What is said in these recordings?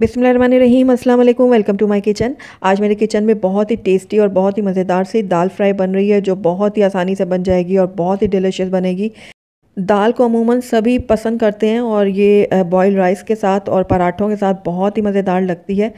बिसमीम अस्सलाम वालेकुम वेलकम टू माय किचन आज मेरे किचन में बहुत ही टेस्टी और बहुत ही मज़ेदार सी दाल फ्राई बन रही है जो बहुत ही आसानी से बन जाएगी और बहुत ही डिलीशियस बनेगी दाल को अमूमन सभी पसंद करते हैं और ये बॉयल राइस के साथ और पराठों के साथ बहुत ही मज़ेदार लगती है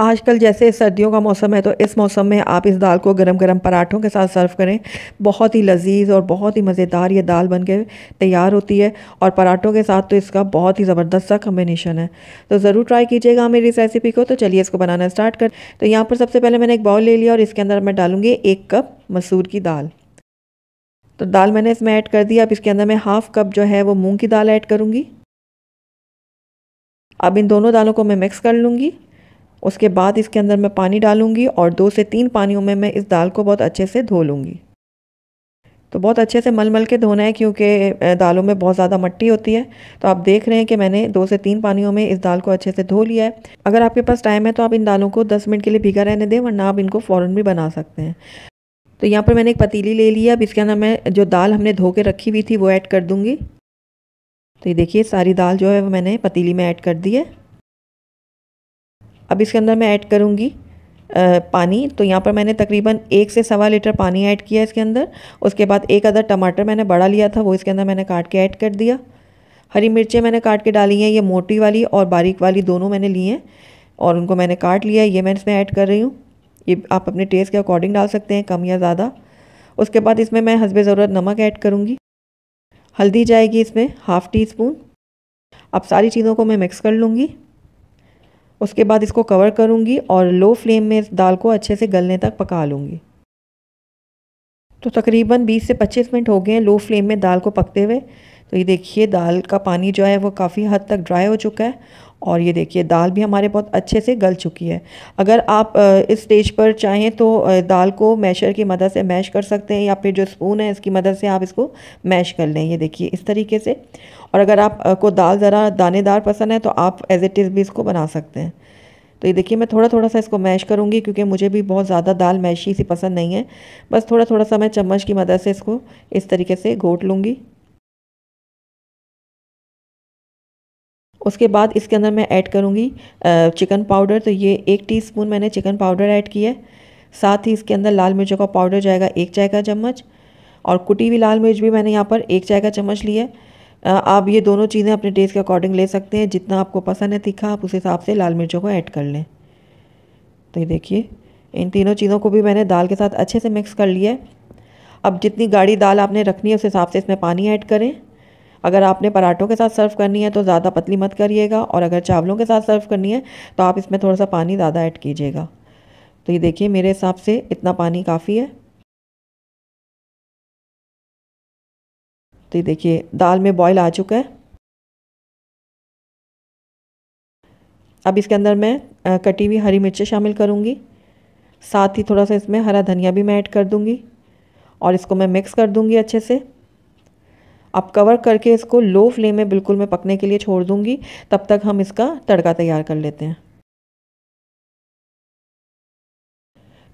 आजकल जैसे सर्दियों का मौसम है तो इस मौसम में आप इस दाल को गरम गरम पराठों के साथ सर्व करें बहुत ही लजीज और बहुत ही मज़ेदार ये दाल बन के तैयार होती है और पराठों के साथ तो इसका बहुत ही ज़बरदस्त सा कम्बिनेशन है तो ज़रूर ट्राई कीजिएगा मेरी इस रेसिपी को तो चलिए इसको बनाना स्टार्ट कर तो यहाँ पर सबसे पहले मैंने एक बाउल ले लिया और इसके अंदर मैं डालूँगी एक कप मसूर की दाल तो दाल मैंने इसमें ऐड कर दी अब इसके अंदर मैं हाफ़ कप जो है वो मूँग की दाल ऐड करूँगी अब इन दोनों दालों को मैं मिक्स कर लूँगी उसके बाद इसके अंदर मैं पानी डालूँगी और दो से तीन पानियों में मैं इस दाल को बहुत अच्छे से धो लूँगी तो बहुत अच्छे से मल मल के धोना है क्योंकि दालों में बहुत ज़्यादा मट्टी होती है तो आप देख रहे हैं कि मैंने दो से तीन पानियों में इस दाल को अच्छे से धो लिया है अगर आपके पास टाइम है तो आप इन दालों को दस मिनट के लिए भीगा रहने दें वरना आप इनको फ़ौरन भी बना सकते हैं तो यहाँ पर मैंने एक पतीली ले ली है अब इसके अंदर मैं जो दाल हमने धो के रखी हुई थी वो ऐड कर दूँगी तो ये देखिए सारी दाल जो है वो मैंने पतीली में ऐड कर दी है अब इसके अंदर मैं ऐड करूँगी पानी तो यहाँ पर मैंने तकरीबन एक से सवा लीटर पानी ऐड किया इसके अंदर उसके बाद एक अदर टमाटर मैंने बड़ा लिया था वो इसके अंदर मैंने काट के ऐड कर दिया हरी मिर्चें मैंने काट के डाली हैं ये मोटी वाली और बारीक वाली दोनों मैंने ली हैं और उनको मैंने काट लिया ये मैं इसमें ऐड कर रही हूँ ये आप अपने टेस्ट के अकॉर्डिंग डाल सकते हैं कम या ज़्यादा उसके बाद इसमें मैं हसब ज़रूरत नमक ऐड करूँगी हल्दी जाएगी इसमें हाफ़ टी स्पून अब सारी चीज़ों को मैं मिक्स कर लूँगी उसके बाद इसको कवर करूँगी और लो फ्लेम में इस दाल को अच्छे से गलने तक पका लूँगी तो तकरीबन 20 से 25 मिनट हो गए हैं लो फ्लेम में दाल को पकते हुए तो ये देखिए दाल का पानी जो है वो काफ़ी हद तक ड्राई हो चुका है और ये देखिए दाल भी हमारे बहुत अच्छे से गल चुकी है अगर आप इस स्टेज पर चाहें तो दाल को मैशर की मदद से मैश कर सकते हैं या फिर जो स्पून है इसकी मदद से आप इसको मैश कर लें ये देखिए इस तरीके से और अगर आप को दाल ज़रा दानेदार पसंद है तो आप एज़ इट इज़ भी इसको बना सकते हैं तो ये देखिए मैं थोड़ा थोड़ा सा इसको मैश करूँगी क्योंकि मुझे भी बहुत ज़्यादा दाल मैशी सी पसंद नहीं है बस थोड़ा थोड़ा सा मैं चम्मच की मदद से इसको इस तरीके से घोट लूँगी उसके बाद इसके अंदर मैं ऐड करूँगी चिकन पाउडर तो ये एक टी मैंने चिकन पाउडर ऐड किया है साथ ही इसके अंदर लाल मिर्चों का पाउडर जाएगा एक चाय का चम्मच और कुटी हुई लाल मिर्च भी मैंने यहाँ पर एक चाय का चम्मच लिया है आप ये दोनों चीज़ें अपने टेस्ट के अकॉर्डिंग ले सकते हैं जितना आपको पसंद है तीखा आप उस हिसाब से लाल मिर्चों को ऐड कर लें तो ये देखिए इन तीनों चीज़ों को भी मैंने दाल के साथ अच्छे से मिक्स कर लिया है अब जितनी गाढ़ी दाल आपने रखनी है उस हिसाब से इसमें पानी ऐड करें अगर आपने पराठों के साथ सर्व करनी है तो ज़्यादा पतली मत करिएगा और अगर चावलों के साथ सर्व करनी है तो आप इसमें थोड़ा सा पानी ज़्यादा ऐड कीजिएगा तो ये देखिए मेरे हिसाब से इतना पानी काफ़ी है तो ये देखिए दाल में बॉयल आ चुका है अब इसके अंदर मैं कटी हुई हरी मिर्चें शामिल करूँगी साथ ही थोड़ा सा इसमें हरा धनिया भी मैं ऐड कर दूँगी और इसको मैं मिक्स कर दूँगी अच्छे से अब कवर करके इसको लो फ्लेम में बिल्कुल मैं पकने के लिए छोड़ दूँगी तब तक हम इसका तड़का तैयार कर लेते हैं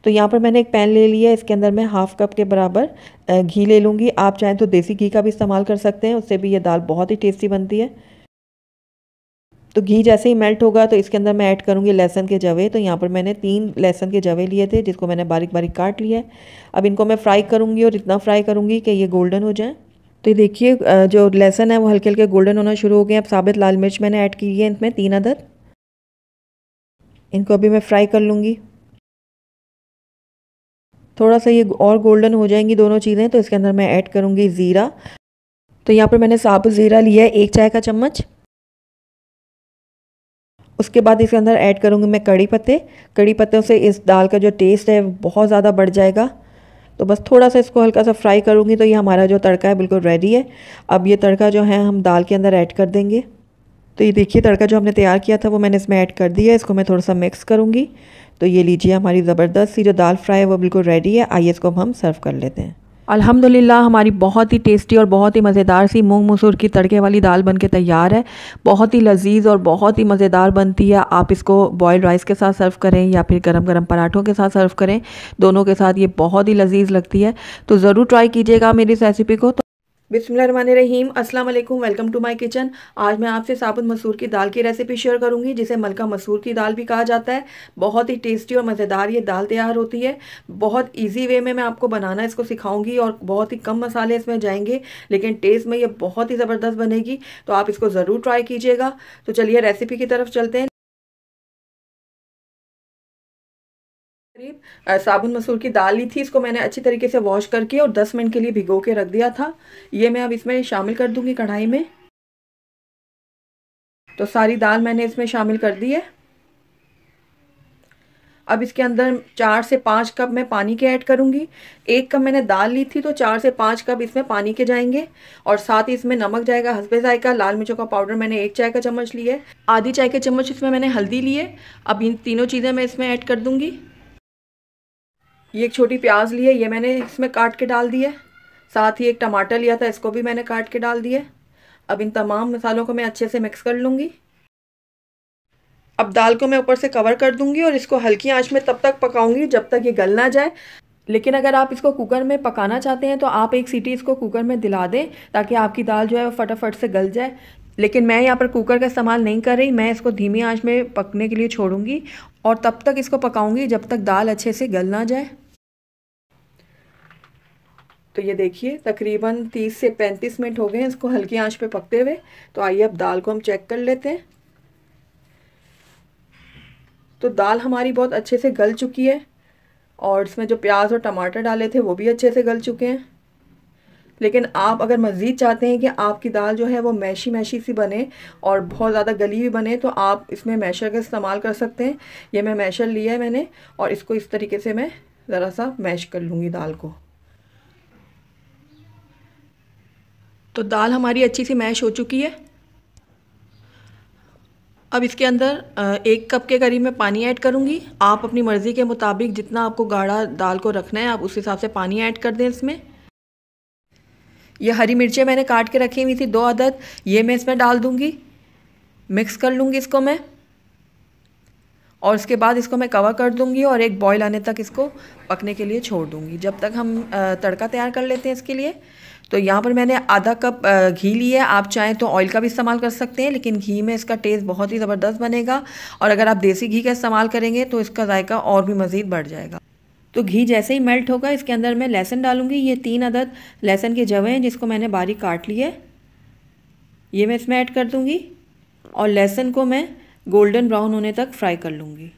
तो यहाँ पर मैंने एक पैन ले लिया इसके अंदर मैं हाफ कप के बराबर घी ले लूँगी आप चाहें तो देसी घी का भी इस्तेमाल कर सकते हैं उससे भी ये दाल बहुत ही टेस्टी बनती है तो घी जैसे ही मेल्ट होगा तो इसके अंदर मैं ऐड करूँगी लहसन के जवे तो यहाँ पर मैंने तीन लहसन के जवे लिए थे जिसको मैंने बारीक बारीक काट लिया है अब इनको मैं फ्राई करूँगी और इतना फ्राई करूँगी कि ये गोल्डन हो जाए तो देखिए जो लहसन है वो हल्के हल्के गोल्डन होना शुरू हो गए अब साबित लाल मिर्च मैंने ऐड की है इसमें तीन अदर इनको अभी मैं फ्राई कर लूँगी थोड़ा सा ये और गोल्डन हो जाएंगी दोनों चीज़ें तो इसके अंदर मैं ऐड करूँगी ज़ीरा तो यहाँ पर मैंने साबुत ज़ीरा लिया है एक चाय का चम्मच उसके बाद इसके अंदर ऐड करूँगी मैं कड़ी पत्ते कड़ी पत्तों से इस दाल का जो टेस्ट है बहुत ज़्यादा बढ़ जाएगा तो बस थोड़ा सा इसको हल्का सा फ्राई करूँगी तो ये हमारा जो तड़का है बिल्कुल रेडी है अब ये तड़का जो है हम दाल के अंदर ऐड कर देंगे तो ये देखिए तड़का जो हमने तैयार किया था वो मैंने इसमें ऐड कर दिया इसको मैं थोड़ा सा मिक्स करूँगी तो ये लीजिए हमारी ज़बरदस्त सी जो दाल फ्राई है वो बिल्कुल रेडी है आइए इसको हम सर्व कर लेते हैं अल्हम्दुलिल्लाह हमारी बहुत ही टेस्टी और बहुत ही मज़ेदार सी मूंग मसूर की तड़के वाली दाल बन के तैयार है बहुत ही लजीज और बहुत ही मज़ेदार बनती है आप इसको बॉयल राइस के साथ सर्व करें या फिर गरम गरम पराठों के साथ सर्व करें दोनों के साथ ये बहुत ही लजीज लगती है तो ज़रूर ट्राई कीजिएगा मेरी इस रेसिपी को तो बिसमीम अस्सलाम वालेकुम वेलकम टू माय किचन आज मैं आपसे साबुत मसूर की दाल की रेसिपी शेयर करूंगी जिसे मलका मसूर की दाल भी कहा जाता है बहुत ही टेस्टी और मज़ेदार ये दाल तैयार होती है बहुत इजी वे में मैं आपको बनाना इसको सिखाऊंगी और बहुत ही कम मसाले इसमें जाएंगे लेकिन टेस्ट में ये बहुत ही ज़बरदस्त बनेगी तो आप इसको ज़रूर ट्राई कीजिएगा तो चलिए रेसिपी की तरफ चलते हैं साबुन मसूर की दाल ली थी इसको मैंने अच्छी तरीके से वॉश करके और 10 मिनट के लिए भिगो के रख दिया था ये मैं अब इसमें शामिल कर दूंगी कढ़ाई में तो सारी दाल मैंने इसमें शामिल कर दी है अब इसके अंदर चार से पाँच कप मैं पानी के ऐड करूंगी एक कप मैंने दाल ली थी तो चार से पाँच कप इसमें पानी के जाएंगे और साथ ही इसमें नमक जाएगा हंसबे जायका लाल मिर्चों का पाउडर मैंने एक चाय का चम्मच लिया है आधी चाय के चम्मच इसमें मैंने हल्दी ली है अब इन तीनों चीज़ें मैं इसमें ऐड कर दूँगी ये एक छोटी प्याज ली है ये मैंने इसमें काट के डाल दिया है साथ ही एक टमाटर लिया था इसको भी मैंने काट के डाल दिया अब इन तमाम मसालों को मैं अच्छे से मिक्स कर लूँगी अब दाल को मैं ऊपर से कवर कर दूँगी और इसको हल्की आँच में तब तक पकाऊंगी जब तक ये गल ना जाए लेकिन अगर आप इसको कुकर में पकाना चाहते हैं तो आप एक सीटी इसको कुकर में दिला दें ताकि आपकी दाल जो है वो फटाफट से गल जाए लेकिन मैं यहाँ पर कुकर का इस्तेमाल नहीं कर रही मैं इसको धीमी आंच में पकने के लिए छोड़ूंगी और तब तक इसको पकाऊंगी जब तक दाल अच्छे से गल ना जाए तो ये देखिए तकरीबन 30 से 35 मिनट हो गए हैं इसको हल्की आंच पे पकते हुए तो आइए अब दाल को हम चेक कर लेते हैं तो दाल हमारी बहुत अच्छे से गल चुकी है और इसमें जो प्याज और टमाटर डाले थे वो भी अच्छे से गल चुके हैं लेकिन आप अगर मज़ीद चाहते हैं कि आपकी दाल जो है वो मैशी मैशी सी बने और बहुत ज़्यादा गली भी बने तो आप इसमें मैशर का इस्तेमाल कर सकते हैं ये मैं मैशर लिया है मैंने और इसको इस तरीके से मैं ज़रा सा मैश कर लूँगी दाल को तो दाल हमारी अच्छी सी मैश हो चुकी है अब इसके अंदर एक कप के करीब मैं पानी ऐड करूँगी आप अपनी मर्ज़ी के मुताबिक जितना आपको गाढ़ा दाल को रखना है आप उस हिसाब से पानी ऐड कर दें इसमें यह हरी मिर्चें मैंने काट के रखी हुई थी दो अदद ये मैं इसमें डाल दूँगी मिक्स कर लूँगी इसको मैं और उसके बाद इसको मैं कवर कर दूँगी और एक बॉयल आने तक इसको पकने के लिए छोड़ दूँगी जब तक हम तड़का तैयार कर लेते हैं इसके लिए तो यहाँ पर मैंने आधा कप घी लिया है आप चाहें तो ऑयल का भी इस्तेमाल कर सकते हैं लेकिन घी में इसका टेस्ट बहुत ही ज़बरदस्त बनेगा और अगर आप देसी घी का इस्तेमाल करेंगे तो इसका जायका और भी मज़ीद बढ़ जाएगा तो घी जैसे ही मेल्ट होगा इसके अंदर मैं लहसुन डालूंगी ये तीन अदद लहसन के जवे हैं जिसको मैंने बारीक काट लिए है ये मैं इसमें ऐड कर दूँगी और लहसुन को मैं गोल्डन ब्राउन होने तक फ्राई कर लूँगी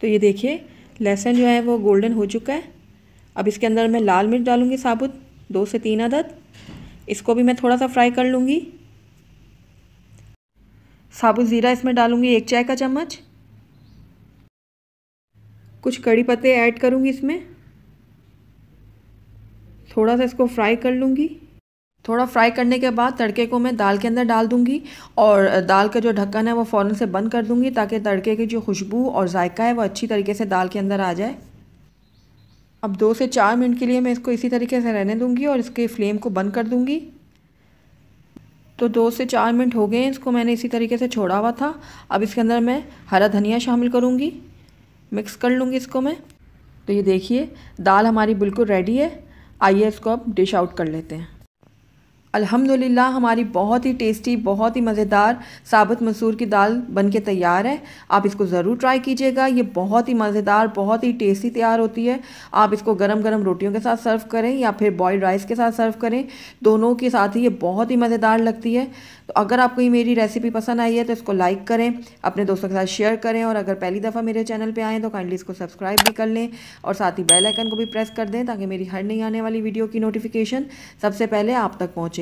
तो ये देखिए लहसुन जो है वो गोल्डन हो चुका है अब इसके अंदर मैं लाल मिर्च डालूँगी साबुत दो से तीन अदद इसको भी मैं थोड़ा सा फ्राई कर लूँगी साबुत ज़ीरा इसमें डालूँगी एक चाय का चम्मच कुछ कड़ी पत्ते ऐड करूँगी इसमें थोड़ा सा इसको फ्राई कर लूँगी थोड़ा फ्राई करने के बाद तड़के को मैं दाल के अंदर डाल दूँगी और दाल का जो ढक्कन है वो फ़ौरन से बंद कर दूँगी ताकि तड़के की जो खुशबू और जायका है वो अच्छी तरीके से दाल के अंदर आ जाए अब दो से चार मिनट के लिए मैं इसको इसी तरीके से रहने दूँगी और इसके फ्लेम को बंद कर दूँगी तो दो से चार मिनट हो गए हैं इसको मैंने इसी तरीके से छोड़ा हुआ था अब इसके अंदर मैं हरा धनिया शामिल करूँगी मिक्स कर लूँगी इसको मैं तो ये देखिए दाल हमारी बिल्कुल रेडी है आइए इसको अब डिश आउट कर लेते हैं अल्हम्दुलिल्लाह हमारी बहुत ही टेस्टी बहुत ही मज़ेदार साबुत मसूर की दाल बन के तैयार है आप इसको ज़रूर ट्राई कीजिएगा ये बहुत ही मज़ेदार बहुत ही टेस्टी तैयार होती है आप इसको गरम गरम रोटियों के साथ सर्व करें या फिर बॉयल्ड राइस के साथ सर्व करें दोनों के साथ ही ये बहुत ही मज़ेदार लगती है तो अगर आपको ये मेरी रेसिपी पसंद आई है तो इसको लाइक करें अपने दोस्तों के साथ शेयर करें और अगर पहली दफ़ा मेरे चैनल पर आएँ तो काइंडली इसको सब्सक्राइब भी कर लें और साथ ही बेलाइकन को भी प्रेस कर दें ताकि मेरी हर नई आने वाली वीडियो की नोटिफिकेशन सबसे पहले आप तक पहुँचे